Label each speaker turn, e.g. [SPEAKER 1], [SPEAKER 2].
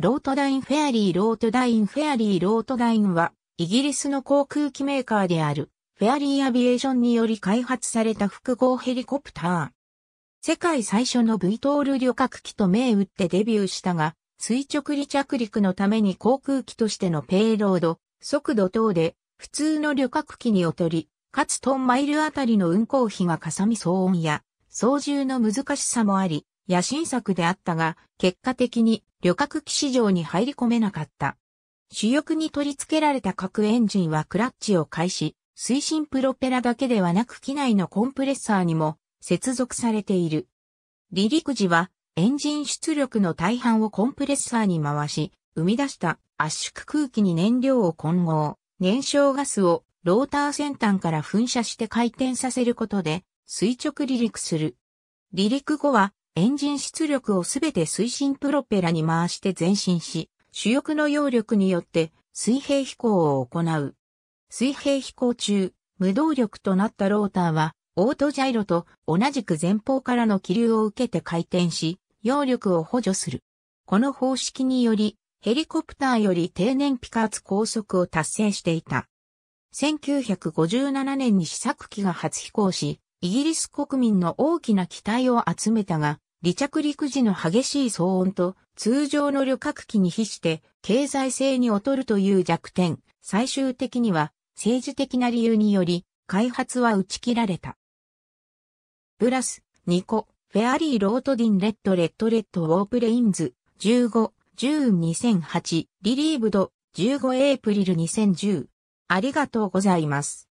[SPEAKER 1] ロートダインフェアリーロートダインフェアリーロートダインは、イギリスの航空機メーカーである、フェアリーアビエーションにより開発された複合ヘリコプター。世界最初の V トール旅客機と銘打ってデビューしたが、垂直離着陸のために航空機としてのペイロード、速度等で、普通の旅客機に劣り、かつトンマイルあたりの運行費がかさみ騒音や、操縦の難しさもあり、野心作であったが、結果的に旅客機市場に入り込めなかった。主翼に取り付けられた核エンジンはクラッチを開始、推進プロペラだけではなく機内のコンプレッサーにも接続されている。離陸時はエンジン出力の大半をコンプレッサーに回し、生み出した圧縮空気に燃料を混合、燃焼ガスをローター先端から噴射して回転させることで垂直離陸する。離陸後はエンジン出力をすべて推進プロペラに回して前進し、主翼の揚力によって水平飛行を行う。水平飛行中、無動力となったローターは、オートジャイロと同じく前方からの気流を受けて回転し、揚力を補助する。この方式により、ヘリコプターより低燃費かつ高速を達成していた。1957年に試作機が初飛行し、イギリス国民の大きな期待を集めたが、離着陸時の激しい騒音と通常の旅客機に比して経済性に劣るという弱点、最終的には政治的な理由により開発は打ち切られた。ブラス、2個、フェアリー・ロートディン・レッド・レッド・レッド・ウォープレインズ、15、1ュ2008、リリーブド、15エイプリル2010。ありが
[SPEAKER 2] とうございます。